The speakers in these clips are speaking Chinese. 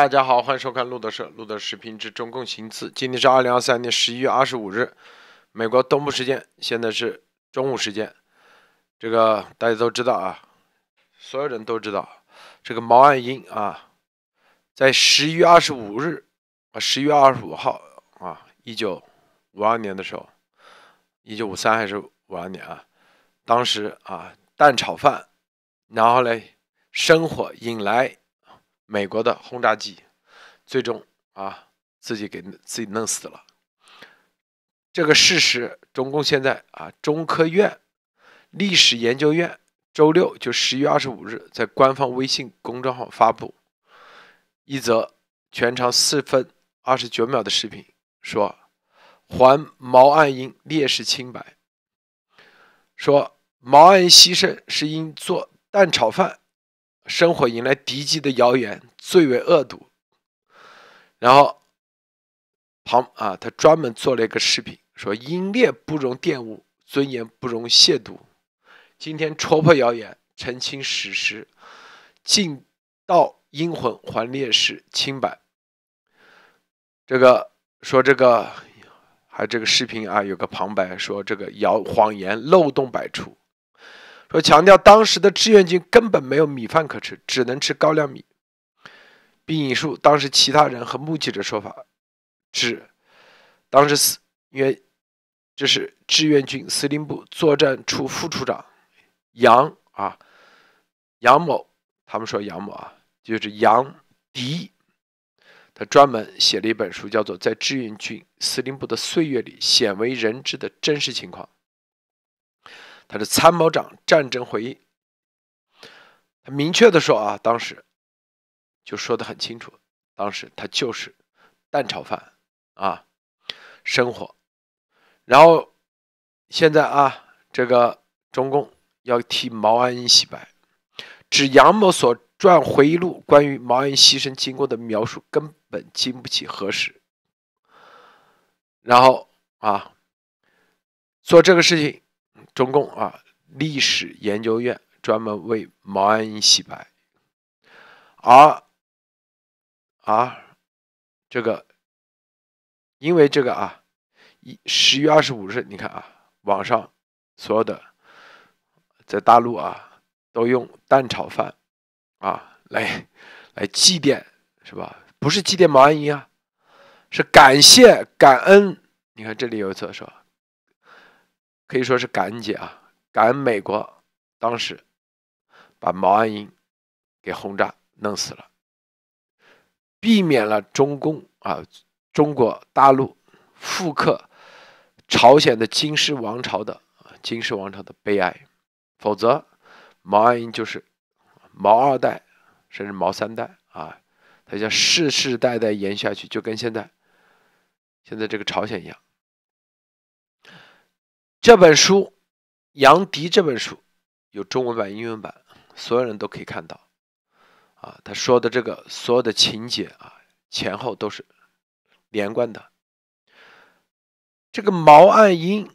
大家好，欢迎收看路德社路德视频之中共行刺。今天是二零二三年十一月二十五日，美国东部时间，现在是中午时间。这个大家都知道啊，所有人都知道。这个毛岸英啊，在十一月二十五日，啊十一月二十五号啊，一九五二年的时候，一九五三还是五二年啊？当时啊，蛋炒饭，然后嘞，生火引来。美国的轰炸机，最终啊，自己给自己弄死了。这个事实，中共现在啊，中科院历史研究院周六就十月二十五日在官方微信公众号发布一则全长四分二十九秒的视频，说还毛岸英烈士清白，说毛岸英牺牲是因做蛋炒饭。生活引来敌机的谣言最为恶毒，然后旁啊，他专门做了一个视频，说英烈不容玷污，尊严不容亵渎。今天戳破谣言，澄清史实，尽到英魂还烈士清白。这个说这个，还这个视频啊，有个旁白说这个谣谎言漏洞百出。说强调，当时的志愿军根本没有米饭可吃，只能吃高粱米，并引述当时其他人和目击者说法，指当时是因为这是志愿军司令部作战处副处长杨啊杨某，他们说杨某啊就是杨迪，他专门写了一本书，叫做《在志愿军司令部的岁月里鲜为人知的真实情况》。他的参谋长战争回忆，他明确的说啊，当时就说的很清楚，当时他就是蛋炒饭啊，生活，然后现在啊，这个中共要替毛岸英洗白，指杨某所撰回忆录关于毛岸英牺牲经过的描述根本经不起核实，然后啊，做这个事情。中共啊，历史研究院专门为毛岸英洗白，而啊这个因为这个啊，一十月二十五日，你看啊，网上所有的在大陆啊，都用蛋炒饭啊来来祭奠，是吧？不是祭奠毛岸英啊，是感谢感恩。你看这里有一是说。可以说是感恩节啊，感恩美国当时把毛岸英给轰炸弄死了，避免了中共啊中国大陆复刻朝鲜的金氏王朝的金氏王朝的悲哀，否则毛岸英就是毛二代，甚至毛三代啊，他将世世代代延下去，就跟现在现在这个朝鲜一样。这本书《杨迪》这本书有中文版、英文版，所有人都可以看到啊。他说的这个所有的情节啊，前后都是连贯的。这个毛岸英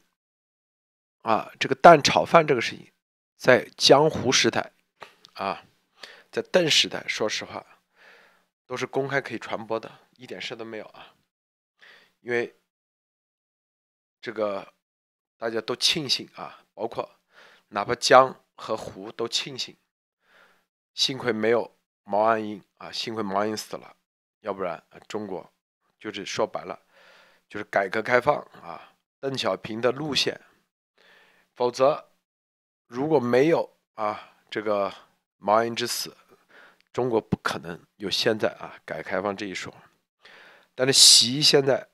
啊，这个蛋炒饭这个事情，在江湖时代啊，在邓时代，说实话，都是公开可以传播的，一点事都没有啊。因为这个。大家都庆幸啊，包括哪怕江和湖都庆幸，幸亏没有毛岸英啊，幸亏毛岸英死了，要不然中国就是说白了就是改革开放啊，邓小平的路线，否则如果没有啊这个毛岸英之死，中国不可能有现在啊改革开放这一说。但是习现在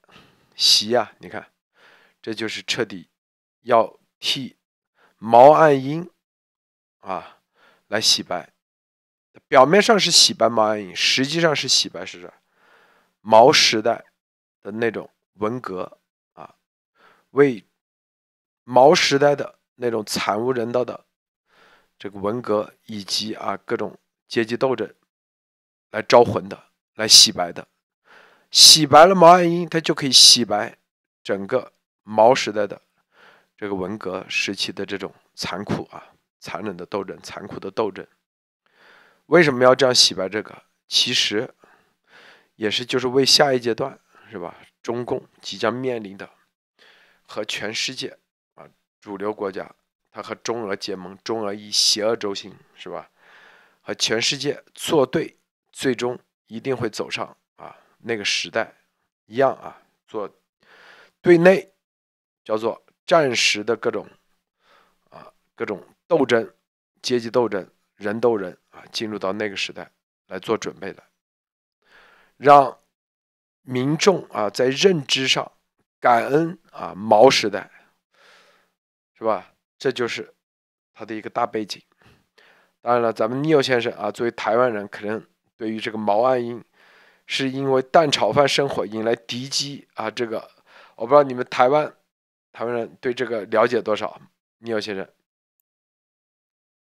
习呀，你看这就是彻底。要替毛岸英啊来洗白，表面上是洗白毛岸英，实际上是洗白是毛时代的那种文革啊，为毛时代的那种惨无人道的这个文革以及啊各种阶级斗争来招魂的，来洗白的。洗白了毛岸英，他就可以洗白整个毛时代的。这个文革时期的这种残酷啊、残忍的斗争、残酷的斗争，为什么要这样洗白这个？其实，也是就是为下一阶段是吧？中共即将面临的和全世界啊主流国家，他和中俄结盟，中俄以邪恶轴心是吧？和全世界作对，最终一定会走上啊那个时代一样啊，做对内叫做。战时的各种啊各种斗争，阶级斗争，人斗人啊，进入到那个时代来做准备的，让民众啊在认知上感恩啊毛时代，是吧？这就是他的一个大背景。当然了，咱们聂友先生啊，作为台湾人，可能对于这个毛岸英是因为蛋炒饭生活引来敌机啊，这个我不知道你们台湾。台湾人对这个了解多少，你有先生？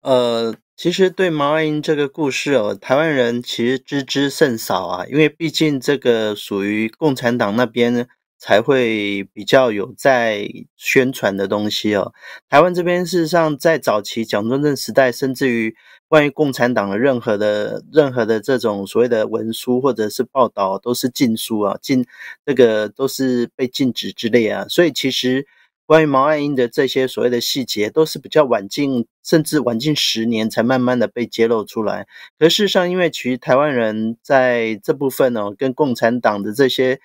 呃，其实对毛岸英这个故事哦，台湾人其实知之甚少啊，因为毕竟这个属于共产党那边。才会比较有在宣传的东西哦。台湾这边事实上，在早期蒋中正时代，甚至于关于共产党的任何的、任何的这种所谓的文书或者是报道，都是禁书啊，禁这个都是被禁止之类啊。所以，其实关于毛岸英的这些所谓的细节，都是比较晚近，甚至晚近十年才慢慢的被揭露出来。可事实上，因为其实台湾人在这部分呢，跟共产党的这些。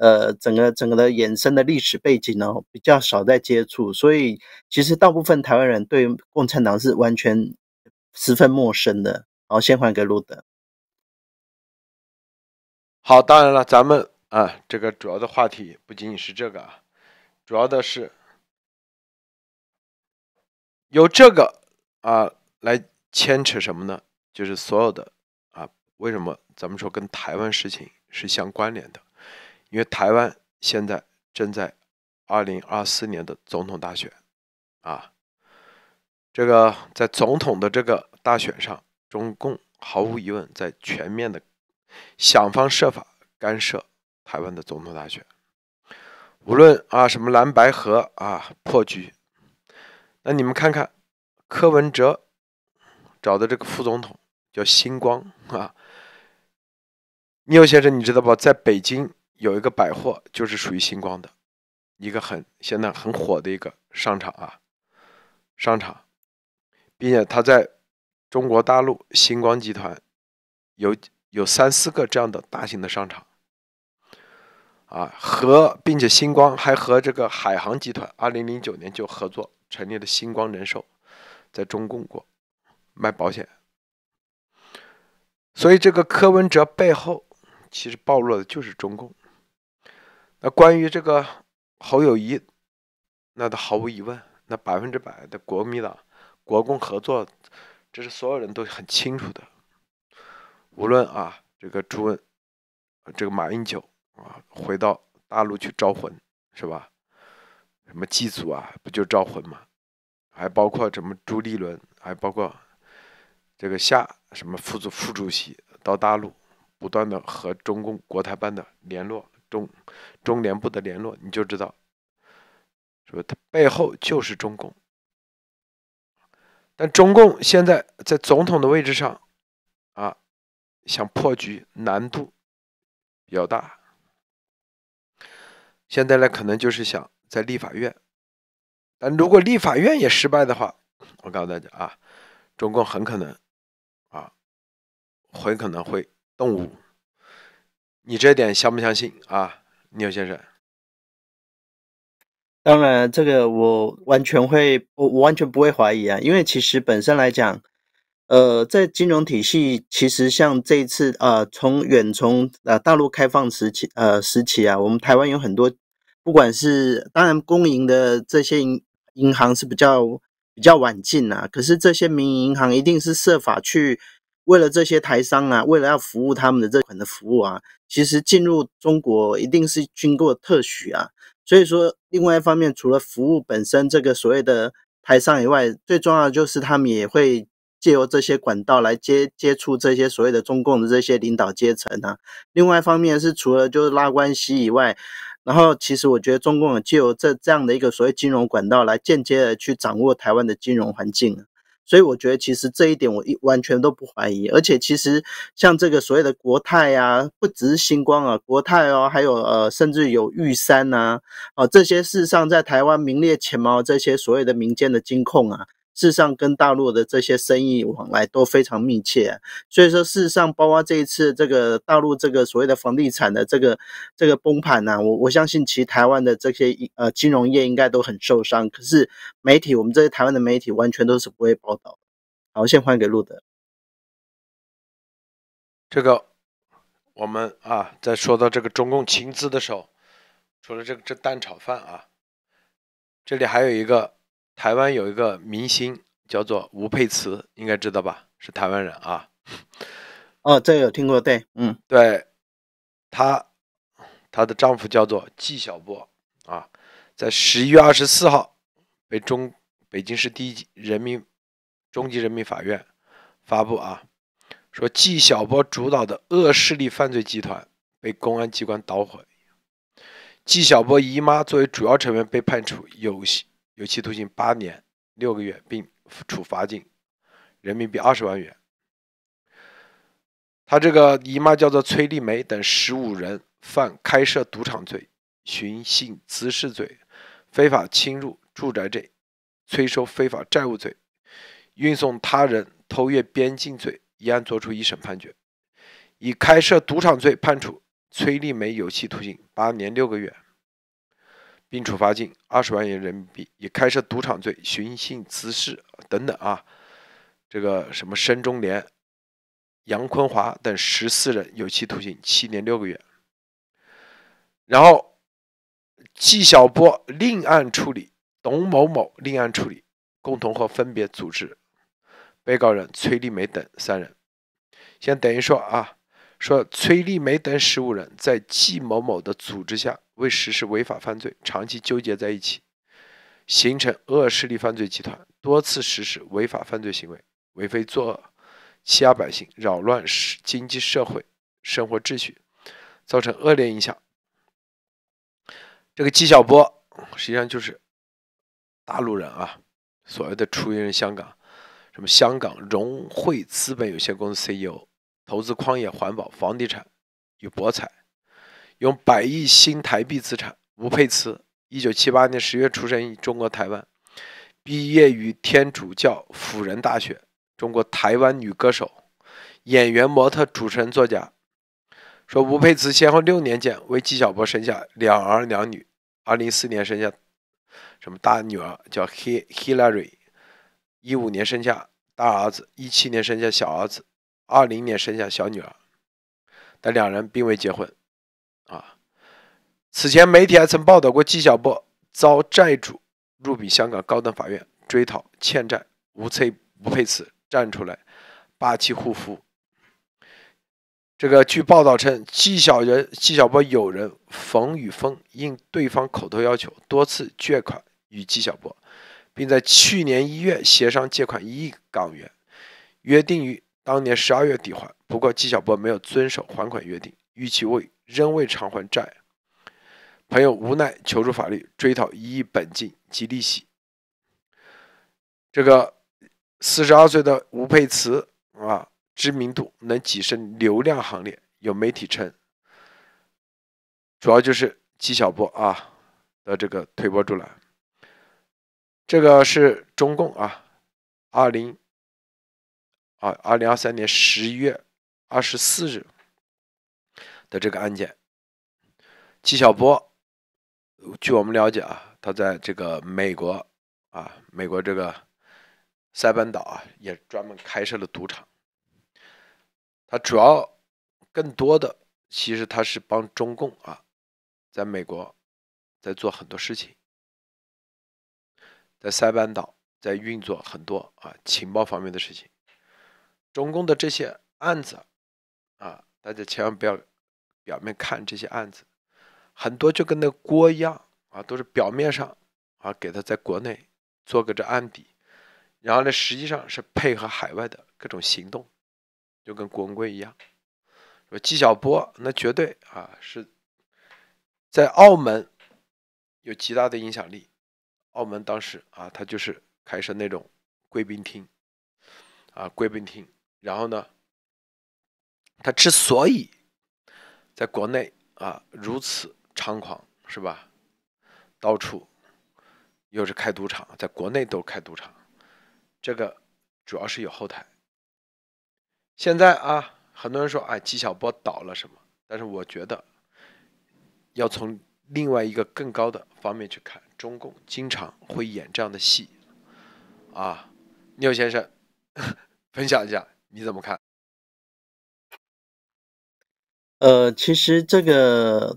呃，整个整个的衍生的历史背景哦，比较少在接触，所以其实大部分台湾人对共产党是完全十分陌生的。好，先还给路德。好，当然了，咱们啊，这个主要的话题不仅仅是这个啊，主要的是由这个啊来牵扯什么呢？就是所有的啊，为什么咱们说跟台湾事情是相关联的？因为台湾现在正在二零二四年的总统大选啊，这个在总统的这个大选上，中共毫无疑问在全面的想方设法干涉台湾的总统大选。无论啊什么蓝白河啊破局，那你们看看柯文哲找的这个副总统叫星光啊，聂先生你知道不？在北京。有一个百货就是属于星光的，一个很现在很火的一个商场啊，商场，并且它在中国大陆星光集团有有三四个这样的大型的商场，啊和并且星光还和这个海航集团二零零九年就合作成立了星光人寿，在中共国卖保险，所以这个柯文哲背后其实暴露的就是中共。那关于这个侯友谊，那都毫无疑问，那百分之百的国民党国共合作，这是所有人都很清楚的。无论啊，这个朱，这个马英九啊，回到大陆去招魂，是吧？什么祭祖啊，不就招魂吗？还包括什么朱立伦，还包括这个夏什么副主副主席到大陆，不断的和中共国台办的联络。中中联部的联络，你就知道，说他背后就是中共。但中共现在在总统的位置上啊，想破局难度比较大。现在呢，可能就是想在立法院，但如果立法院也失败的话，我告诉大家啊，中共很可能啊，很可能会动武。你这点相不相信啊，牛先生？当然，这个我完全会，我我完全不会怀疑啊。因为其实本身来讲，呃，在金融体系，其实像这次呃，从远从呃大陆开放时期呃时期啊，我们台湾有很多，不管是当然公营的这些银银行是比较比较晚进啊，可是这些民营银行一定是设法去。为了这些台商啊，为了要服务他们的这款的服务啊，其实进入中国一定是经过特许啊。所以说，另外一方面，除了服务本身这个所谓的台商以外，最重要的就是他们也会借由这些管道来接接触这些所谓的中共的这些领导阶层啊。另外一方面是除了就是拉关系以外，然后其实我觉得中共有借由这这样的一个所谓金融管道来间接的去掌握台湾的金融环境啊。所以我觉得，其实这一点我一完全都不怀疑，而且其实像这个所谓的国泰啊，不只是星光啊，国泰哦，还有呃，甚至有玉山呐，哦，这些事实上在台湾名列前茅，这些所谓的民间的金控啊。事实上，跟大陆的这些生意往来都非常密切，所以说事实上，包括这一次这个大陆这个所谓的房地产的这个这个崩盘呐，我我相信其台湾的这些呃金融业应该都很受伤。可是媒体，我们这些台湾的媒体完全都是不会报道。好，先还给路德。这个我们啊，在说到这个中共情资的时候，除了这个这蛋炒饭啊，这里还有一个。台湾有一个明星叫做吴佩慈，应该知道吧？是台湾人啊。哦，这有听过，对，嗯，对，她，她的丈夫叫做纪晓波啊，在十一月二十四号，被中北京市第一人民中级人民法院发布啊，说纪晓波主导的恶势力犯罪集团被公安机关捣毁，纪晓波姨妈作为主要成员被判处有期有期徒刑八年六个月，并处罚金人民币二十万元。他这个姨妈叫做崔丽梅等十五人犯开设赌场罪、寻衅滋事罪、非法侵入住宅罪、催收非法债务罪、运送他人偷越边境罪一案作出一审判决，以开设赌场罪判处崔丽梅有期徒刑八年六个月。并处罚金二十万元人民币，以开设赌场罪、寻衅滋事等等啊，这个什么申中廉、杨坤华等十四人有期徒刑七年六个月。然后，纪晓波另案处理，董某某另案处理，共同和分别组织被告人崔丽梅等三人。先等于说啊。说崔丽梅等十五人在季某某的组织下，为实施违法犯罪，长期纠结在一起，形成恶势力犯罪集团，多次实施违法犯罪行为，为非作恶，欺压百姓，扰乱市经济社会生活秩序，造成恶劣影响。这个纪晓波实际上就是大陆人啊，所谓的出狱人香港，什么香港融汇资本有限公司 CEO。投资矿业、环保、房地产与博彩，用百亿新台币资产。吴佩慈，一九七八年十月出生于中国台湾，毕业于天主教辅仁大学。中国台湾女歌手、演员、模特、主持人、作家。说吴佩慈先后六年间为纪晓波生下两儿两女。二零一四年生下什么大女儿叫 He Hillary，一五年生下大儿子，一七年生下小儿子。二零年生下小女儿，但两人并未结婚。啊，此前媒体还曾报道过纪晓波遭债主入禀香港高等法院追讨欠债，无翠不配此站出来霸气护夫。这个据报道称，纪晓人纪晓波友人冯宇峰应对方口头要求多次借款与纪晓波，并在去年一月协商借款一亿港元，约定于。当年十二月底还，不过纪晓波没有遵守还款约定，逾期未仍未偿还债，朋友无奈求助法律追讨一亿本金及利息。这个四十二岁的吴佩慈啊，知名度能跻身流量行列，有媒体称，主要就是纪晓波啊的这个推波助澜。这个是中共啊，二零。啊，二零二三年十一月二十四日的这个案件，纪晓波，据我们了解啊，他在这个美国啊，美国这个塞班岛啊，也专门开设了赌场。他主要更多的其实他是帮中共啊，在美国在做很多事情，在塞班岛在运作很多啊情报方面的事情。中共的这些案子啊，大家千万不要表面看这些案子，很多就跟那锅一样啊，都是表面上啊给他在国内做个这案底，然后呢实际上是配合海外的各种行动，就跟郭文贵一样，说纪晓波那绝对啊是在澳门有极大的影响力，澳门当时啊他就是开设那种贵宾厅啊贵宾厅。然后呢，他之所以在国内啊如此猖狂，是吧？到处又是开赌场，在国内都开赌场，这个主要是有后台。现在啊，很多人说啊，纪晓波倒了什么？但是我觉得，要从另外一个更高的方面去看，中共经常会演这样的戏。啊，牛先生，分享一下。你怎么看？呃，其实这个，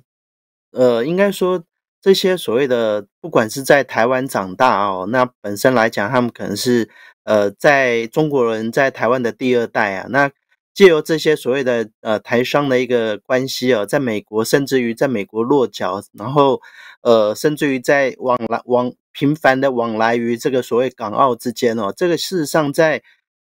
呃，应该说这些所谓的，不管是在台湾长大哦，那本身来讲，他们可能是呃，在中国人在台湾的第二代啊，那借由这些所谓的呃台商的一个关系哦，在美国，甚至于在美国落脚，然后呃，甚至于在往来往频繁的往来于这个所谓港澳之间哦，这个事实上在。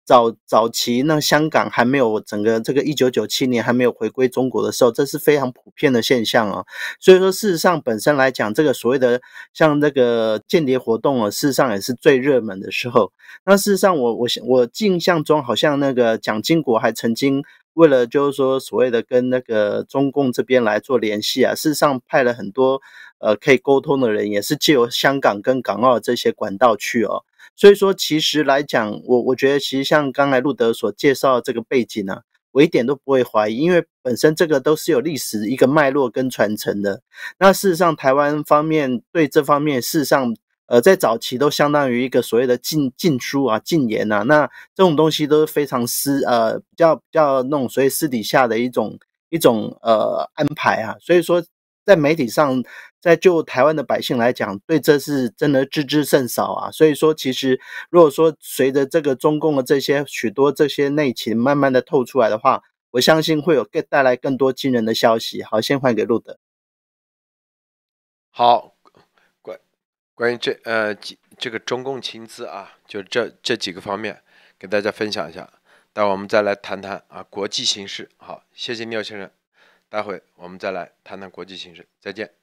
早早期那香港还没有整个这个一九九七年还没有回归中国的时候，这是非常普遍的现象啊。所以说，事实上本身来讲，这个所谓的像那个间谍活动啊，事实上也是最热门的时候。那事实上，我我我印象中好像那个蒋经国还曾经为了就是说所谓的跟那个中共这边来做联系啊，事实上派了很多呃可以沟通的人，也是借由香港跟港澳这些管道去哦。所以说，其实来讲，我我觉得，其实像刚才路德所介绍这个背景啊，我一点都不会怀疑，因为本身这个都是有历史一个脉络跟传承的。那事实上，台湾方面对这方面，事实上，呃，在早期都相当于一个所谓的禁禁书啊、禁言啊，那这种东西都是非常私呃比较比较那种，所以私底下的一种一种呃安排啊。所以说。在媒体上，在就台湾的百姓来讲，对这是真的知之甚少啊。所以说，其实如果说随着这个中共的这些许多这些内情慢慢的透出来的话，我相信会有更带来更多惊人的消息。好，先还给路德。好，关关于这呃几这个中共情资啊，就这这几个方面给大家分享一下。待会我们再来谈谈啊国际形势。好，谢谢廖先生。待会我们再来谈谈国际形势，再见。